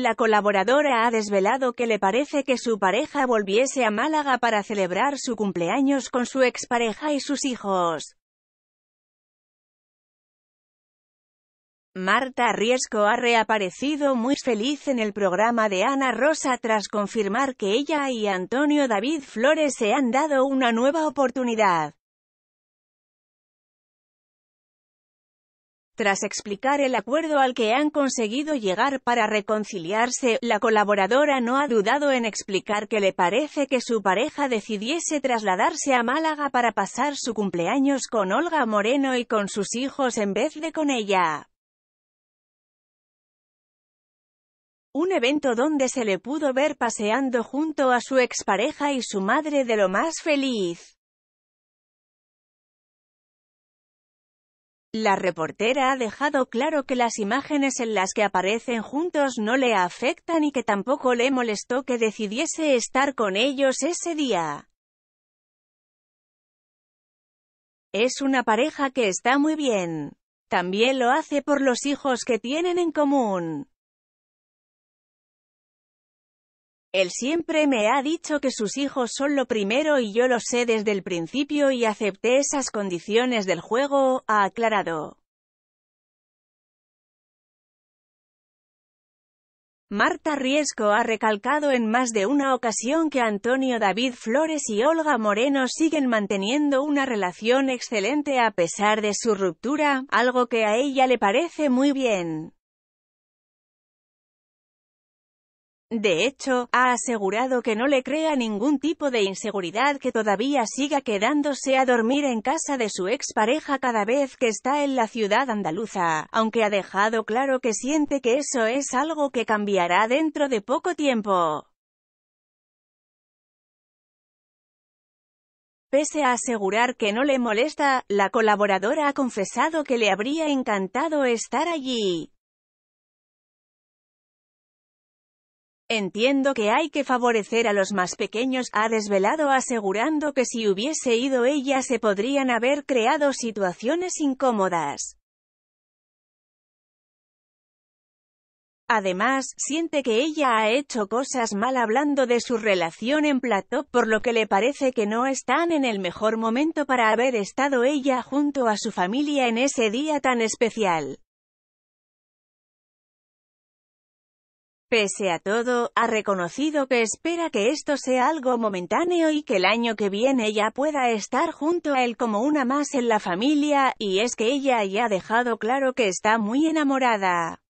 La colaboradora ha desvelado que le parece que su pareja volviese a Málaga para celebrar su cumpleaños con su expareja y sus hijos. Marta Riesco ha reaparecido muy feliz en el programa de Ana Rosa tras confirmar que ella y Antonio David Flores se han dado una nueva oportunidad. Tras explicar el acuerdo al que han conseguido llegar para reconciliarse, la colaboradora no ha dudado en explicar que le parece que su pareja decidiese trasladarse a Málaga para pasar su cumpleaños con Olga Moreno y con sus hijos en vez de con ella. un evento donde se le pudo ver paseando junto a su expareja y su madre de lo más feliz. La reportera ha dejado claro que las imágenes en las que aparecen juntos no le afectan y que tampoco le molestó que decidiese estar con ellos ese día. Es una pareja que está muy bien. También lo hace por los hijos que tienen en común. Él siempre me ha dicho que sus hijos son lo primero y yo lo sé desde el principio y acepté esas condiciones del juego, ha aclarado. Marta Riesco ha recalcado en más de una ocasión que Antonio David Flores y Olga Moreno siguen manteniendo una relación excelente a pesar de su ruptura, algo que a ella le parece muy bien. De hecho, ha asegurado que no le crea ningún tipo de inseguridad que todavía siga quedándose a dormir en casa de su ex pareja cada vez que está en la ciudad andaluza, aunque ha dejado claro que siente que eso es algo que cambiará dentro de poco tiempo. Pese a asegurar que no le molesta, la colaboradora ha confesado que le habría encantado estar allí. Entiendo que hay que favorecer a los más pequeños, ha desvelado asegurando que si hubiese ido ella se podrían haber creado situaciones incómodas. Además, siente que ella ha hecho cosas mal hablando de su relación en plato, por lo que le parece que no están en el mejor momento para haber estado ella junto a su familia en ese día tan especial. Pese a todo, ha reconocido que espera que esto sea algo momentáneo y que el año que viene ella pueda estar junto a él como una más en la familia, y es que ella ya ha dejado claro que está muy enamorada.